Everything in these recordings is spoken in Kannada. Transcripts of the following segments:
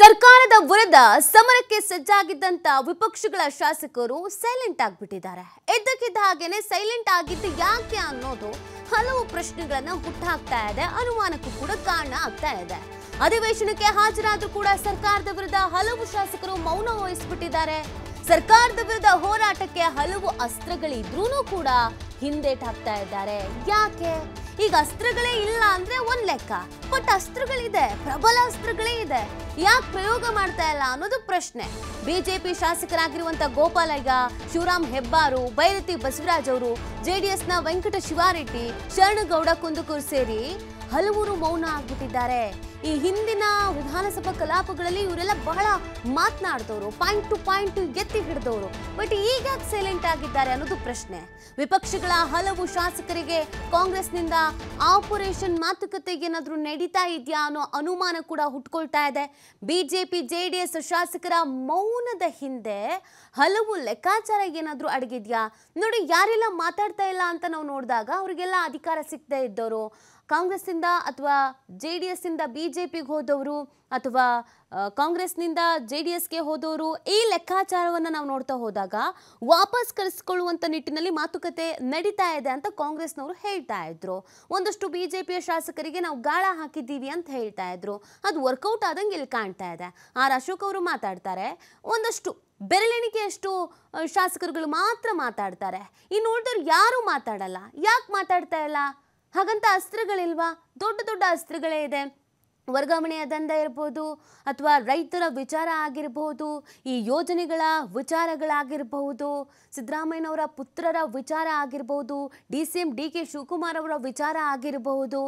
ಸರ್ಕಾರದ ವಿರುದ್ಧ ಸಮರಕ್ಕೆ ಸಜ್ಜಾಗಿದ್ದಂತ ವಿಪಕ್ಷಗಳ ಶಾಸಕರು ಸೈಲೆಂಟ್ ಆಗಿಬಿಟ್ಟಿದ್ದಾರೆ ಇದ್ದಕ್ಕಿದ್ದ ಹಾಗೇನೆ ಸೈಲೆಂಟ್ ಆಗಿದ್ದು ಯಾಕೆ ಅನ್ನೋದು ಹಲವು ಪ್ರಶ್ನೆಗಳನ್ನ ಹುಟ್ಟಾಕ್ತಾ ಇದೆ ಅನುಮಾನಕ್ಕೂ ಕೂಡ ಕಾರಣ ಆಗ್ತಾ ಇದೆ ಅಧಿವೇಶನಕ್ಕೆ ಹಾಜರಾದ್ರೂ ಕೂಡ ಸರ್ಕಾರದ ವಿರುದ್ಧ ಹಲವು ಶಾಸಕರು ಮೌನ ವಹಿಸ್ಬಿಟ್ಟಿದ್ದಾರೆ ಸರ್ಕಾರದ ವಿರುದ್ಧ ಹೋರಾಟಕ್ಕೆ ಹಲವು ಅಸ್ತ್ರಗಳಿದ್ರೂ ಕೂಡ ಹಾಕ್ತಾ ಇದ್ದಾರೆ ಯಾಕೆ ಈಗ ಅಸ್ತ್ರಗಳೇ ಇಲ್ಲ ಅಂದ್ರೆ ಒಂದ್ ಲೆಕ್ಕ ಬಟ್ ಅಸ್ತ್ರಗಳಿದೆ ಪ್ರಬಲ ಅಸ್ತ್ರಗಳೇ ಇದೆ ಯಾಕೆ ಪ್ರಯೋಗ ಮಾಡ್ತಾ ಇಲ್ಲ ಅನ್ನೋದು ಪ್ರಶ್ನೆ ಬಿಜೆಪಿ ಶಾಸಕರಾಗಿರುವಂತ ಗೋಪಾಲಯ್ಯ ಶಿವರಾಮ್ ಹೆಬ್ಬಾರು ಬೈರತಿ ಬಸವರಾಜ್ ಅವರು ನ ವೆಂಕಟ ಶಿವಾರೆಡ್ಡಿ ಶರಣಗೌಡ ಕುಂದುಕೂರ್ ಸೇರಿ ಹಲವರು ಮೌನ ಆಗ್ಬಿಟ್ಟಿದ್ದಾರೆ ಈ ಹಿಂದಿನ ವಿಧಾನಸಭಾ ಕಲಾಪಗಳಲ್ಲಿ ಇವರೆಲ್ಲ ಬಹಳ ಮಾತನಾಡಿದವರು ಪಾಯಿಂಟ್ ಟು ಪಾಯಿಂಟ್ ಎತ್ತಿ ಹಿಡಿದವರು ಬಟ್ ಈಗ ಸೈಲೆಂಟ್ ಆಗಿದ್ದಾರೆ ಅನ್ನೋದು ಪ್ರಶ್ನೆ ವಿಪಕ್ಷಗಳ ಹಲವು ಶಾಸಕರಿಗೆ ಕಾಂಗ್ರೆಸ್ನಿಂದ ಆಪರೇಷನ್ ಮಾತುಕತೆ ಏನಾದರೂ ನಡೀತಾ ಇದೆಯಾ ಅನ್ನೋ ಅನುಮಾನ ಕೂಡ ಹುಟ್ಕೊಳ್ತಾ ಇದೆ ಬಿಜೆಪಿ ಜೆ ಡಿ ಎಸ್ ಶಾಸಕರ ಮೌನದ ಹಿಂದೆ ಹಲವು ಲೆಕ್ಕಾಚಾರ ಏನಾದರೂ ಅಡಗಿದ್ಯಾ ನೋಡಿ ಯಾರೆಲ್ಲ ಮಾತಾಡ್ತಾ ಇಲ್ಲ ಅಂತ ನಾವು ನೋಡಿದಾಗ ಅವರಿಗೆಲ್ಲ ಅಧಿಕಾರ ಸಿಗ್ತಾ ಇದ್ದವರು ಕಾಂಗ್ರೆಸ್ಸಿಂದ ಅಥವಾ ಜೆ ಡಿ ಎಸ್ಸಿಂದ ಬಿ ಜೆ ಪಿಗೆ ಹೋದವರು ಅಥವಾ ಕಾಂಗ್ರೆಸ್ನಿಂದ ಜೆ ಡಿ ಎಸ್ಗೆ ಹೋದವರು ಈ ಲೆಕ್ಕಾಚಾರವನ್ನು ನಾವು ನೋಡ್ತಾ ಹೋದಾಗ ವಾಪಸ್ ಕಳಿಸ್ಕೊಳ್ಳುವಂಥ ನಿಟ್ಟಿನಲ್ಲಿ ಮಾತುಕತೆ ನಡೀತಾ ಇದೆ ಅಂತ ಕಾಂಗ್ರೆಸ್ನವರು ಹೇಳ್ತಾ ಇದ್ರು ಒಂದಷ್ಟು ಬಿ ಜೆ ಪಿಯ ಶಾಸಕರಿಗೆ ನಾವು ಗಾಳ ಹಾಕಿದ್ದೀವಿ ಅಂತ ಹೇಳ್ತಾ ಇದ್ರು ಅದು ವರ್ಕೌಟ್ ಆದಂಗೆ ಇಲ್ಲಿ ಕಾಣ್ತಾ ಇದೆ ಆರ್ ಅಶೋಕ್ ಅವರು ಮಾತಾಡ್ತಾರೆ ಒಂದಷ್ಟು ಬೆರಳೆಣಿಕೆಯಷ್ಟು ಶಾಸಕರುಗಳು ಮಾತ್ರ ಮಾತಾಡ್ತಾರೆ ಇನ್ನು ಉಳಿದವ್ರು ಯಾರೂ ಮಾತಾಡಲ್ಲ ಯಾಕೆ ಮಾತಾಡ್ತಾ ಇಲ್ಲ ಹಾಗಂತ ಅಸ್ತ್ರಗಳಿಲ್ವಾ ದೊಡ್ಡ ದೊಡ್ಡ ಅಸ್ತ್ರಗಳೇ ಇದೆ ವರ್ಗಾವಣೆಯ ದಂಡ ಇರ್ಬೋದು ಅಥವಾ ರೈತರ ವಿಚಾರ ಆಗಿರಬಹುದು ಈ ಯೋಜನೆಗಳ ವಿಚಾರಗಳಾಗಿರಬಹುದು ಸಿದ್ದರಾಮಯ್ಯನವರ ಪುತ್ರರ ವಿಚಾರ ಆಗಿರಬಹುದು D C M D K Shivakumar ಅವರ ವಿಚಾರ ಆಗಿರಬಹುದು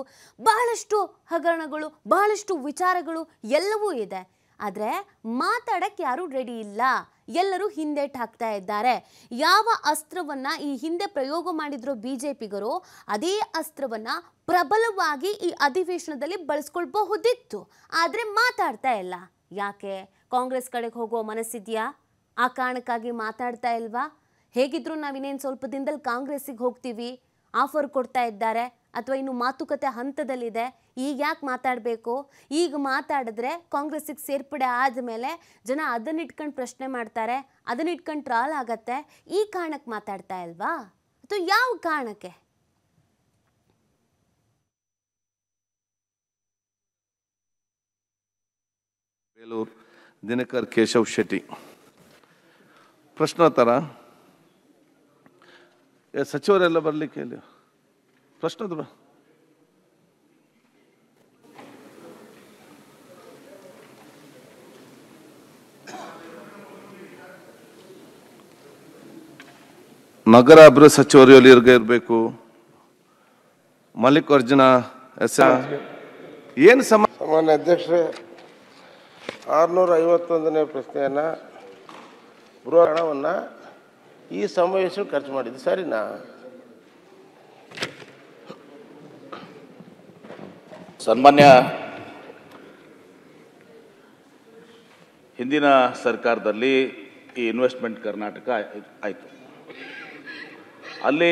ಬಹಳಷ್ಟು ಹಗರಣಗಳು ಬಹಳಷ್ಟು ವಿಚಾರಗಳು ಎಲ್ಲವೂ ಇದೆ ಆದರೆ ಮಾತಾಡಕ್ಕೆ ಯಾರೂ ರೆಡಿ ಇಲ್ಲ ಎಲ್ಲರೂ ಹಾಕ್ತಾ ಇದ್ದಾರೆ ಯಾವ ಅಸ್ತ್ರವನ್ನ ಈ ಹಿಂದೆ ಪ್ರಯೋಗ ಮಾಡಿದ್ರು ಬಿಜೆಪಿಗರು ಅದೇ ಅಸ್ತ್ರವನ್ನ ಪ್ರಬಲವಾಗಿ ಈ ಅಧಿವೇಶನದಲ್ಲಿ ಬಳಸ್ಕೊಳ್ಬಹುದಿತ್ತು ಆದರೆ ಮಾತಾಡ್ತಾ ಇಲ್ಲ ಯಾಕೆ ಕಾಂಗ್ರೆಸ್ ಕಡೆಗೆ ಹೋಗೋ ಮನಸ್ಸಿದೆಯಾ ಆ ಕಾರಣಕ್ಕಾಗಿ ಮಾತಾಡ್ತಾ ಇಲ್ವಾ ಹೇಗಿದ್ರು ನಾವಿನ್ನೇನು ಸ್ವಲ್ಪ ದಿನದಲ್ಲಿ ಕಾಂಗ್ರೆಸ್ಸಿಗೆ ಹೋಗ್ತೀವಿ ಆಫರ್ ಕೊಡ್ತಾ ಇದ್ದಾರೆ ಅಥವಾ ಇನ್ನು ಮಾತುಕತೆ ಹಂತದಲ್ಲಿದೆ ಈಗ ಯಾಕೆ ಮಾತಾಡಬೇಕು ಈಗ ಮಾತಾಡಿದ್ರೆ ಕಾಂಗ್ರೆಸ್ಸಿಗೆ ಸೇರ್ಪಡೆ ಆದಮೇಲೆ ಜನ ಅದನ್ನ ಪ್ರಶ್ನೆ ಮಾಡ್ತಾರೆ ಅದನ್ನ ಇಟ್ಕೊಂಡು ಟ್ರಾಲ್ ಆಗತ್ತೆ ಈ ಕಾರಣಕ್ಕೆ ಮಾತಾಡ್ತಾ ಇಲ್ವಾ ಅಥವಾ ಯಾವ ಕಾರಣಕ್ಕೆ ದಿನಕರ್ ಕೇಶವ್ ಶೆಟ್ಟಿ ಪ್ರಶ್ನೋತ್ತರ ಸಚಿವರೆಲ್ಲ ಬರಲಿಕ್ಕೆ ಪ್ರಶ್ನೆ ಅದು ನಗರ ಅಭಿವೃದ್ಧಿ ಸಚಿವರು ಇರಬೇಕು ಮಲ್ಲಿಕಾರ್ಜುನ ಎಸ್ ಏನು ಸಮಾನ ಅಧ್ಯಕ್ಷರೇ ಆರುನೂರ ಐವತ್ತೊಂದನೇ ಪ್ರಶ್ನೆಯನ್ನು ಈ ಸಮಾವೇಶ ಖರ್ಚು ಮಾಡಿದ್ದು ಸರಿನಾ ಸನ್ಮಾನ್ಯ ಹಿಂದಿನ ಸರ್ಕಾರದಲ್ಲಿ ಈ ಇನ್ವೆಸ್ಟ್ಮೆಂಟ್ ಕರ್ನಾಟಕ ಆಯಿತು ಅಲ್ಲಿ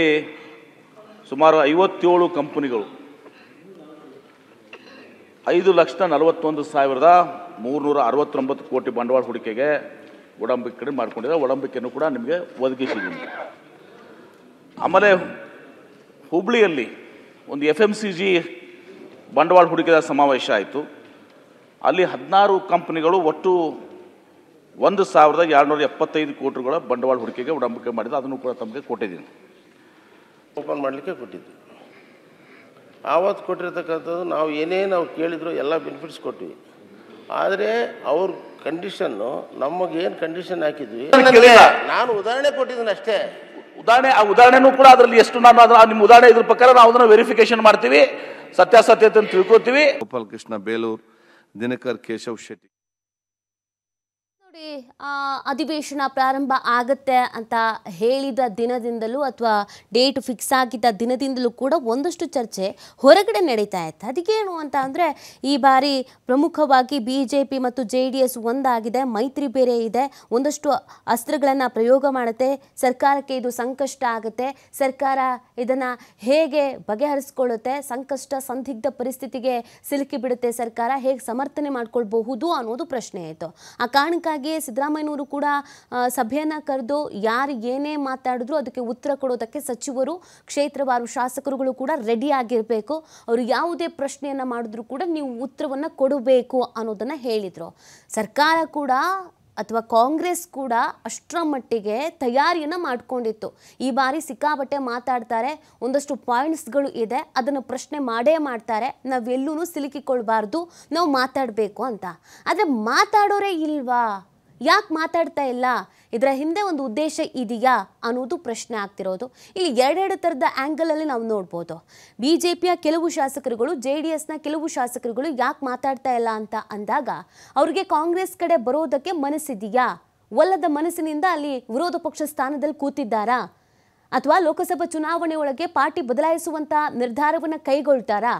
ಸುಮಾರು ಐವತ್ತೇಳು ಕಂಪನಿಗಳು ಐದು ಲಕ್ಷದ ನಲವತ್ತೊಂದು ಸಾವಿರದ ಮೂರುನೂರ ಅರವತ್ತೊಂಬತ್ತು ಕೋಟಿ ಬಂಡವಾಳ ಹೂಡಿಕೆಗೆ ಒಡಂಬಿಕೆ ಮಾಡಿಕೊಂಡಿದ್ದಾರೆ ಒಡಂಬಿಕೆಯನ್ನು ಕೂಡ ನಿಮಗೆ ಒದಗಿಸಿದ್ದೀನಿ ಆಮೇಲೆ ಹುಬ್ಳಿಯಲ್ಲಿ ಒಂದು ಎಫ್ ಎಮ್ ಸಿ ಜಿ ಬಂಡವಾಳ ಹೂಡಿಕೆದಾರ ಸಮಾವೇಶ ಆಯಿತು ಅಲ್ಲಿ ಹದಿನಾರು ಕಂಪ್ನಿಗಳು ಒಟ್ಟು ಒಂದು ಸಾವಿರದ ಎರಡುನೂರ ಎಪ್ಪತ್ತೈದು ಕೋಟಿಗಳ ಬಂಡವಾಳ ಹೂಡಿಕೆಗೆ ಉಡಂಬಿಕೆ ಮಾಡಿದ್ದು ಅದನ್ನು ಕೂಡ ತಮಗೆ ಕೊಟ್ಟಿದ್ದೀನಿ ಓಪನ್ ಮಾಡಲಿಕ್ಕೆ ಕೊಟ್ಟಿದ್ದು ಆವತ್ತು ಕೊಟ್ಟಿರ್ತಕ್ಕಂಥದ್ದು ನಾವು ಏನೇನು ನಾವು ಕೇಳಿದ್ರು ಎಲ್ಲ ಬೆನಿಫಿಟ್ಸ್ ಕೊಟ್ಟಿವಿ ಆದರೆ ಅವ್ರ ಕಂಡೀಷನ್ನು ನಮಗೇನು ಕಂಡೀಷನ್ ಹಾಕಿದ್ವಿ ನಾನು ಉದಾಹರಣೆ ಕೊಟ್ಟಿದ್ದೀನಿ ಅಷ್ಟೇ ಉದಾಹರಣೆ ಆ ಉದಾಹರಣೆನೂ ಕೂಡ ಅದರಲ್ಲಿ ಎಷ್ಟು ನಾನು ಅದರ ನಿಮ್ಮ ಉದಾಹರಣೆ ಇದ್ರ ಪ್ರಕಾರ ನಾವು ಅದನ್ನು ವೆರಿಫಿಕೇಶನ್ ಮಾಡ್ತೀವಿ ಸತ್ಯಾಸತ್ಯತೆಯನ್ನು ತಿಳ್ಕೊತೀವಿ ಗೋಪಾಲಕೃಷ್ಣ ಬೇಲೂರು ದಿನಕರ್ ಕೇಶವ್ ಶೆಟ್ಟಿ ಅಧಿವೇಶನ ಪ್ರಾರಂಭ ಆಗುತ್ತೆ ಅಂತ ಹೇಳಿದ ದಿನದಿಂದಲೂ ಅಥವಾ ಡೇಟ್ ಫಿಕ್ಸ್ ಆಗಿದ್ದ ದಿನದಿಂದಲೂ ಕೂಡ ಒಂದಷ್ಟು ಚರ್ಚೆ ಹೊರಗಡೆ ನಡೀತಾ ಇತ್ತು ಅದಕ್ಕೇನು ಅಂತ ಅಂದರೆ ಈ ಬಾರಿ ಪ್ರಮುಖವಾಗಿ ಬಿ ಜೆ ಪಿ ಮತ್ತು ಜೆ ಡಿ ಎಸ್ ಒಂದಾಗಿದೆ ಮೈತ್ರಿ ಬೇರೆ ಇದೆ ಒಂದಷ್ಟು ಅಸ್ತ್ರಗಳನ್ನು ಪ್ರಯೋಗ ಮಾಡುತ್ತೆ ಸರ್ಕಾರಕ್ಕೆ ಇದು ಸಂಕಷ್ಟ ಆಗುತ್ತೆ ಸರ್ಕಾರ ಇದನ್ನು ಹೇಗೆ ಬಗೆಹರಿಸ್ಕೊಳ್ಳುತ್ತೆ ಸಂಕಷ್ಟ ಸಂದಿಗ್ಧ ಪರಿಸ್ಥಿತಿಗೆ ಸಿಲುಕಿಬಿಡುತ್ತೆ ಸರ್ಕಾರ ಹೇಗೆ ಸಮರ್ಥನೆ ಮಾಡ್ಕೊಳ್ಬಹುದು ಅನ್ನೋದು ಪ್ರಶ್ನೆ ಆಯಿತು ಆ ಕಾರಣಕ್ಕಾಗಿ ಹಾಗೆ ಸಿದ್ದರಾಮಯ್ಯನವರು ಕೂಡ ಸಭೆಯನ್ನು ಕರೆದು ಯಾರು ಏನೇ ಮಾತಾಡಿದ್ರು ಅದಕ್ಕೆ ಉತ್ತರ ಕೊಡೋದಕ್ಕೆ ಸಚಿವರು ಕ್ಷೇತ್ರವಾರು ಶಾಸಕರುಗಳು ಕೂಡ ರೆಡಿ ಆಗಿರಬೇಕು ಅವರು ಯಾವುದೇ ಪ್ರಶ್ನೆಯನ್ನು ಮಾಡಿದ್ರು ಕೂಡ ನೀವು ಉತ್ತರವನ್ನು ಕೊಡಬೇಕು ಅನ್ನೋದನ್ನು ಹೇಳಿದರು ಸರ್ಕಾರ ಕೂಡ ಅಥವಾ ಕಾಂಗ್ರೆಸ್ ಕೂಡ ಅಷ್ಟರ ಮಟ್ಟಿಗೆ ತಯಾರಿಯನ್ನು ಮಾಡಿಕೊಂಡಿತ್ತು ಈ ಬಾರಿ ಸಿಕ್ಕಾಪಟ್ಟೆ ಮಾತಾಡ್ತಾರೆ ಒಂದಷ್ಟು ಪಾಯಿಂಟ್ಸ್ಗಳು ಇದೆ ಅದನ್ನು ಪ್ರಶ್ನೆ ಮಾಡೇ ಮಾಡ್ತಾರೆ ನಾವೆಲ್ಲೂ ಸಿಲುಕಿಕೊಳ್ಬಾರ್ದು ನಾವು ಮಾತಾಡಬೇಕು ಅಂತ ಆದರೆ ಮಾತಾಡೋರೇ ಇಲ್ವಾ ಯಾಕೆ ಮಾತಾಡ್ತಾ ಇಲ್ಲ ಇದರ ಹಿಂದೆ ಒಂದು ಉದ್ದೇಶ ಇದೆಯಾ ಅನ್ನೋದು ಪ್ರಶ್ನೆ ಆಗ್ತಿರೋದು ಇಲ್ಲಿ ಎರಡೆರಡು ಥರದ ಆ್ಯಂಗಲಲ್ಲಿ ನಾವು ನೋಡ್ಬೋದು ಬಿ ಜೆ ಪಿಯ ಕೆಲವು ಶಾಸಕರುಗಳು ಜೆ ಡಿ ಎಸ್ನ ಕೆಲವು ಶಾಸಕರುಗಳು ಯಾಕೆ ಮಾತಾಡ್ತಾ ಇಲ್ಲ ಅಂತ ಅಂದಾಗ ಅವ್ರಿಗೆ ಕಾಂಗ್ರೆಸ್ ಕಡೆ ಬರೋದಕ್ಕೆ ಮನಸ್ಸಿದೆಯಾ ಒಲ್ಲದ ಮನಸ್ಸಿನಿಂದ ಅಲ್ಲಿ ವಿರೋಧ ಪಕ್ಷ ಸ್ಥಾನದಲ್ಲಿ ಕೂತಿದ್ದಾರಾ ಅಥವಾ ಲೋಕಸಭಾ ಚುನಾವಣೆ ಒಳಗೆ ಪಾರ್ಟಿ ಬದಲಾಯಿಸುವಂಥ ನಿರ್ಧಾರವನ್ನು ಕೈಗೊಳ್ತಾರಾ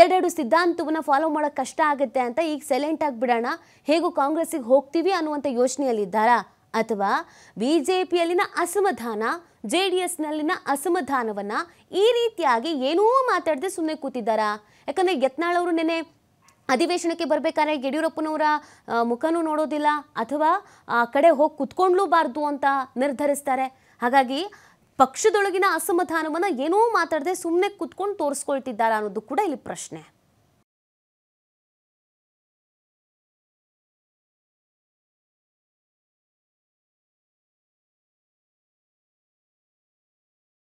ಎರಡೆರಡು ಸಿದ್ಧಾಂತವನ್ನು ಫಾಲೋ ಮಾಡೋಕೆ ಕಷ್ಟ ಆಗುತ್ತೆ ಅಂತ ಈಗ ಸೈಲೆಂಟ್ ಆಗಿಬಿಡೋಣ ಹೇಗೂ ಕಾಂಗ್ರೆಸ್ಸಿಗೆ ಹೋಗ್ತೀವಿ ಅನ್ನುವಂಥ ಯೋಚನೆಯಲ್ಲಿದ್ದಾರಾ ಅಥವಾ ಬಿ ಜೆ ಪಿಯಲ್ಲಿನ ಅಸಮಾಧಾನ ಜೆ ಡಿ ಎಸ್ನಲ್ಲಿನ ಅಸಮಾಧಾನವನ್ನು ಈ ರೀತಿಯಾಗಿ ಏನೂ ಮಾತಾಡದೆ ಸುಮ್ಮನೆ ಕೂತಿದ್ದಾರಾ ಯಾಕಂದರೆ ಯತ್ನಾಳವರು ನೆನೆ ಅಧಿವೇಶನಕ್ಕೆ ಬರಬೇಕಾದ್ರೆ ಯಡಿಯೂರಪ್ಪನವರ ಮುಖನೂ ನೋಡೋದಿಲ್ಲ ಅಥವಾ ಆ ಕಡೆ ಹೋಗಿ ಕುತ್ಕೊಂಡ್ಲೂಬಾರ್ದು ಅಂತ ನಿರ್ಧರಿಸ್ತಾರೆ ಹಾಗಾಗಿ ಪಕ್ಷದೊಳಗಿನ ಅಸಮಾಧಾನವನ್ನು ಏನೋ ಮಾತಾಡದೆ ಸುಮ್ಮನೆ ಕುತ್ಕೊಂಡು ತೋರಿಸ್ಕೊಳ್ತಿದ್ದಾರಾ ಅನ್ನೋದು ಕೂಡ ಇಲ್ಲಿ ಪ್ರಶ್ನೆ